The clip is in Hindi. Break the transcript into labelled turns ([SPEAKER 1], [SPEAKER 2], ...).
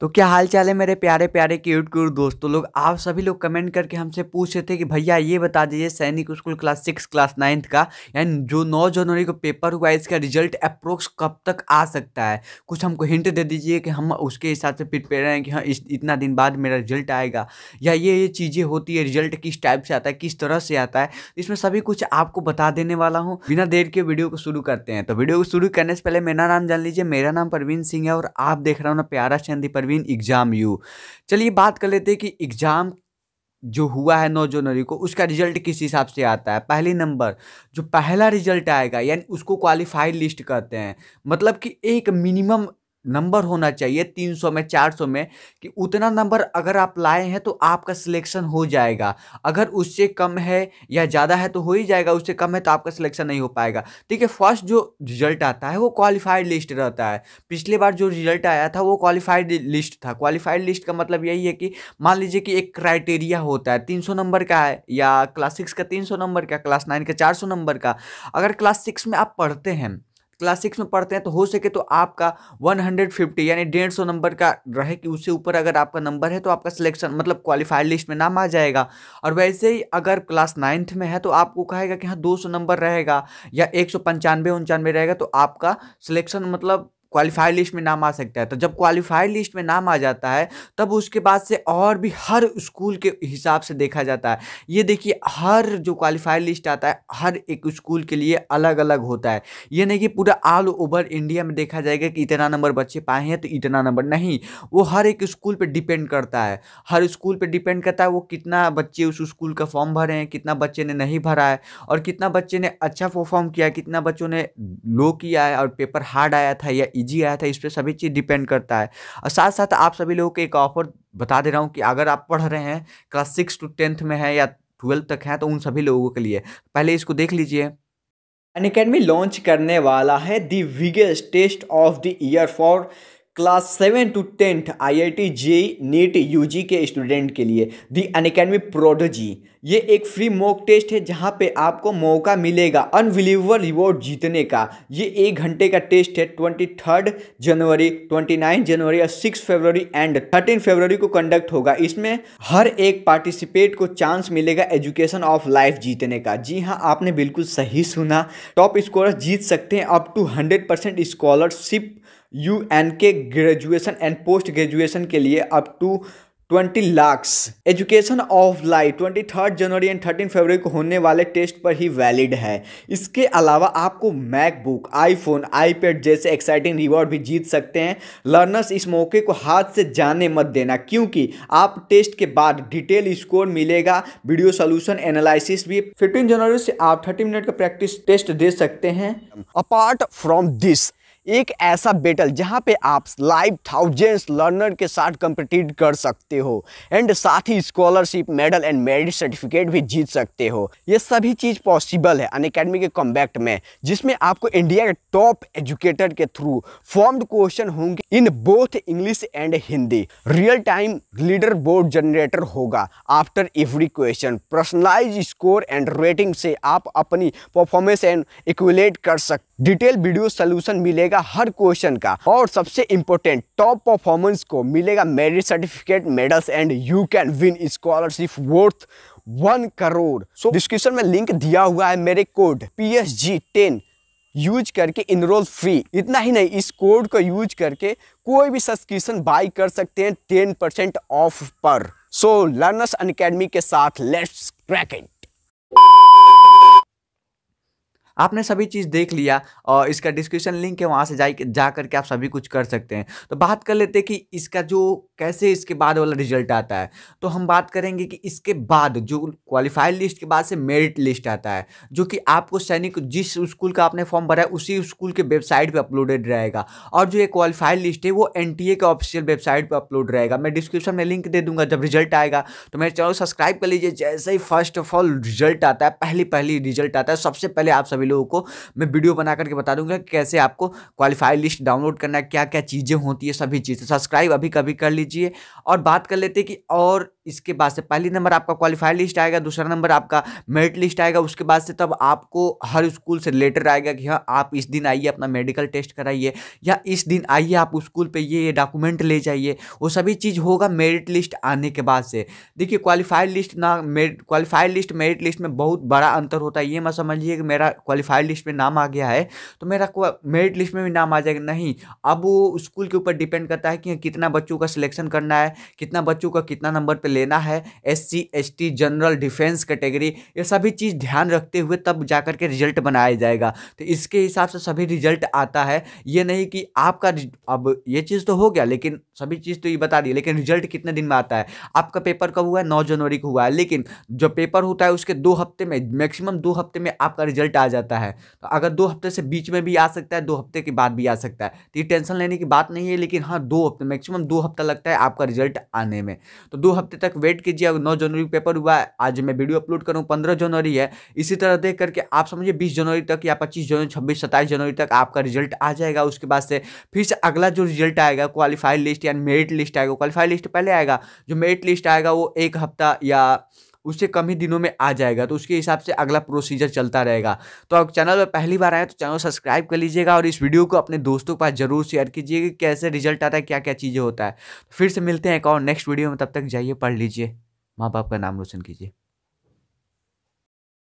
[SPEAKER 1] तो क्या हाल चाल है मेरे प्यारे प्यारे क्यूट क्यूट दोस्तों लोग आप सभी लोग कमेंट करके हमसे पूछ रहे थे कि भैया ये बता दीजिए सैनिक school class six class ninth का यानी जो नौ जनवरी को पेपर हुआ है इसका रिजल्ट अप्रोक्स कब तक आ सकता है कुछ हमको हिंट दे दीजिए कि हम उसके हिसाब से प्रिपेयर हैं कि हाँ इस इतना दिन बाद मेरा रिजल्ट आएगा या ये ये चीज़ें होती है रिजल्ट किस टाइप से आता है किस तरह से आता है इसमें सभी कुछ आपको बता देने वाला हूँ बिना देर के वीडियो को शुरू करते हैं तो वीडियो को शुरू करने से पहले मेरा नाम जान लीजिए मेरा नाम परवीन सिंह है और आप देख रहा हो ना प्यारा चंदी परवीन एग्ज़ाम यू चलिए बात कर लेते हैं कि एग्ज़ाम जो हुआ है नौ जनवरी को उसका रिजल्ट किस हिसाब से आता है पहले नंबर जो पहला रिजल्ट आएगा यानी उसको क्वालिफाइड लिस्ट कहते हैं मतलब कि एक मिनिमम नंबर होना चाहिए 300 में 400 में कि उतना नंबर अगर आप लाए हैं तो आपका सिलेक्शन हो जाएगा अगर उससे कम है या ज़्यादा है तो हो ही जाएगा उससे कम है तो आपका सिलेक्शन नहीं हो पाएगा ठीक है फर्स्ट जो रिजल्ट आता है वो क्वालिफाइड लिस्ट रहता है पिछले बार जो रिजल्ट आया था वो क्वालिफाइड लिस्ट था क्वालिफाइड लिस्ट का मतलब यही है कि मान लीजिए कि एक क्राइटेरिया होता है तीन नंबर का है या क्लास सिक्स का तीन नंबर का क्लास नाइन का चार नंबर का अगर क्लास सिक्स में आप पढ़ते हैं क्लास सिक्स में पढ़ते हैं तो हो सके तो आपका 150 यानी डेढ़ सौ नंबर का रहे कि उससे ऊपर अगर आपका नंबर है तो आपका सिलेक्शन मतलब क्वालिफाइड लिस्ट में नाम आ जाएगा और वैसे ही अगर क्लास नाइन्थ में है तो आपको कहेगा कि हाँ दो सौ नंबर रहेगा या एक सौ पंचानवे उनचानवे रहेगा तो आपका सिलेक्शन मतलब क्वालिफाई लिस्ट में नाम आ सकता है तो जब क्वालिफाइड लिस्ट में नाम आ जाता है तब उसके बाद से और भी हर स्कूल के हिसाब से देखा जाता है ये देखिए हर जो क्वालिफाइड लिस्ट आता है हर एक स्कूल के लिए अलग अलग होता है ये नहीं कि पूरा ऑल ओवर इंडिया में देखा जाएगा कि इतना नंबर बच्चे पाए हैं तो इतना नंबर नहीं वो हर एक स्कूल पर डिपेंड करता है हर स्कूल पर डिपेंड करता है वो कितना बच्चे उस स्कूल का फॉर्म भरे हैं कितना बच्चे ने नहीं भरा है और कितना बच्चे ने अच्छा परफॉर्म किया कितना बच्चों ने लो किया है और पेपर हार्ड आया था या ईजी आया था इस पर सभी चीज़ डिपेंड करता है और साथ साथ आप सभी लोगों को एक ऑफर बता दे रहा हूँ कि अगर आप पढ़ रहे हैं क्लास सिक्स टू टेंथ में है या ट्वेल्थ तक है तो उन सभी लोगों के लिए पहले इसको देख लीजिए अन अकेडमी लॉन्च करने वाला है the biggest test of the year for class seven to tenth I I T J NEET U G के स्टूडेंट के लिए दी अन अकेडमी प्रोडजी ये एक फ्री मॉक टेस्ट है जहाँ पे आपको मौका मिलेगा अनबिलीवेबल रिवॉर्ड जीतने का ये एक घंटे का टेस्ट है ट्वेंटी थर्ड जनवरी ट्वेंटी नाइन जनवरी और सिक्स फरवरी एंड थर्टीन फरवरी को कंडक्ट होगा इसमें हर एक पार्टिसिपेट को चांस मिलेगा एजुकेशन ऑफ लाइफ जीतने का जी हाँ आपने बिल्कुल सही सुना टॉप स्कोर जीत सकते हैं up to hundred percent scholarship यू एन के ग्रेजुएशन एंड पोस्ट ग्रेजुएशन के लिए up to twenty lakh education of life twenty third जनवरी एंड थर्टीन फरवरी को होने वाले टेस्ट पर ही वैलिड है इसके अलावा आपको मैकबुक आईफोन आईपैड जैसे एक्साइटिंग रिवॉर्ड भी जीत सकते हैं लर्नर्स इस मौके को हाथ से जाने मत देना क्योंकि आप टेस्ट के बाद डिटेल स्कोर मिलेगा वीडियो सोल्यूशन एनालिसिस भी फिफ्टीन जनवरी से आप थर्टी मिनट का प्रैक्टिस टेस्ट दे सकते हैं अपार्ट फ्रॉम दिस एक ऐसा बेटल जहां पे आप लाइव थाउजेंड्स लर्नर के साथ कंपटीट कर सकते हो एंड साथ ही scholarship medal and merit certificate भी जीत सकते हो ये सभी चीज़ पॉसिबल है अन अकेडमी के कॉम्बैक्ट में जिसमें आपको इंडिया के टॉप एजुकेटर के थ्रू फॉर्म्ड क्वेश्चन होंगे in both English and Hindi real time leader board generator होगा after every question personalise score and rating से आप अपनी परफॉर्मेंस एंड इक्वलेट कर सकते डिटेल वीडियो सोल्यूशन मिलेगा हर क्वेश्चन का और सबसे इम्पोर्टेंट टॉप परफॉर्मेंस को मिलेगा merit certificate medals and you can win scholarship worth one crore so description में लिंक दिया हुआ है मेरे code P S G ten use करके इनरोल फ्री इतना ही नहीं इस कोड को यूज करके कोई भी सब्सक्रिप्शन बाई कर सकते हैं टेन परसेंट ऑफ पर सो लर्नर्स अनकेडमी के साथ लेट्स क्रैक आपने सभी चीज़ देख लिया और इसका डिस्क्रिप्शन लिंक है वहाँ से जा जा करके आप सभी कुछ कर सकते हैं तो बात कर लेते हैं कि इसका जो कैसे इसके बाद वाला रिजल्ट आता है तो हम बात करेंगे कि इसके बाद जो क्वालिफाइड लिस्ट के बाद से मेरिट लिस्ट आता है जो कि आपको सैनिक जिस स्कूल का आपने फॉर्म भरा है उसी स्कूल के वेबसाइट पर अपलोडेड रहेगा और जो ये क्वालिफाइड लिस्ट है वो एन टी के ऑफिशियल वेबसाइट पर अपलोड रहेगा मैं डिस्क्रिप्शन में लिंक दे दूंगा जब रिजल्ट आएगा तो मेरे चैनल सब्सक्राइब कर लीजिए जैसे ही फर्स्ट ऑफ ऑल रिजल्ट आता है पहली पहली रिजल्ट आता है सबसे पहले आप सभी सभी लोगों को मैं वीडियो बना करके बता दूंगा कि कैसे आपको क्वालिफाई लिस्ट डाउनलोड करना है क्या क्या चीज़ें होती है सभी चीज़ें सब्सक्राइब अभी कभी कर लीजिए और बात कर लेते हैं कि और इसके बाद से पहली नंबर आपका क्वालिफाई लिस्ट आएगा दूसरा नंबर आपका मेरिट लिस्ट आएगा उसके बाद से तब आपको हर स्कूल से लेटर आएगा कि हाँ आप इस दिन आइए अपना मेडिकल टेस्ट कराइए या इस दिन आइए आप स्कूल पर ये ये डॉक्यूमेंट ले जाइए वो सभी चीज़ होगा मेरिट लिस्ट आने के बाद से देखिए क्वालिफाइड लिस्ट ना merit qualified list merit list में बहुत बड़ा अंतर होता है ये मत समझिए कि मेरा क्वालिफाइड लिस्ट में नाम आ गया है तो मेरा मेरिट लिस्ट में भी नाम आ जाएगा नहीं अब वो स्कूल के ऊपर डिपेंड करता है कि हाँ, कितना बच्चों का सिलेक्शन करना है कितना बच्चों का कितना नंबर पर लेना है S C general defence category ये सभी चीज़ ध्यान रखते हुए तब जा के रिजल्ट बनाया जाएगा तो इसके हिसाब से सभी रिजल्ट आता है ये नहीं कि आपका अब ये चीज़ तो हो गया लेकिन सभी चीज़ तो ये बता दी लेकिन रिजल्ट कितने दिन में आता है आपका पेपर कब हुआ है नौ जनवरी को हुआ है लेकिन जो पेपर होता है उसके दो हफ्ते में मैक्सिमम दो हफ्ते में आपका रिजल्ट आ जाता है रहता है तो अगर दो हफ्ते से बीच में भी आ सकता है दो हफ्ते के बाद भी आ सकता है तो ये टेंशन लेने की बात नहीं है लेकिन हाँ दो हफ्ते मैक्सिमम दो हफ्ता लगता है आपका रिजल्ट आने में तो दो हफ्ते तक वेट कीजिए अगर नौ जनवरी पेपर हुआ आज मैं वीडियो अपलोड करूँ पंद्रह जनवरी है इसी तरह देख करके आप समझिए बीस जनवरी तक या पच्चीस जनवरी छब्बीस सत्ताईस जनवरी तक आपका रिजल्ट आ जाएगा उसके बाद से फिर से अगला जो रिजल्ट आएगा क्वालिफाइड लिस्ट यानी मेरिट लिस्ट आएगा क्वालिफाइड लिस्ट पहले आएगा जो मेरिट लिस्ट आएगा वो एक हफ्ता या उससे कम ही दिनों में आ जाएगा तो उसके हिसाब से अगला प्रोसीजर चलता रहेगा तो आप चैनल पर पहली बार आए तो चैनल सब्सक्राइब कर लीजिएगा और इस वीडियो को अपने दोस्तों के पास जरूर शेयर कीजिए कि कैसे रिजल्ट आता है क्या क्या चीज़ें होता है तो फिर से मिलते हैं एक और नेक्स्ट वीडियो में तब तक जाइए पढ़ लीजिए माँ बाप का नाम रोशन कीजिए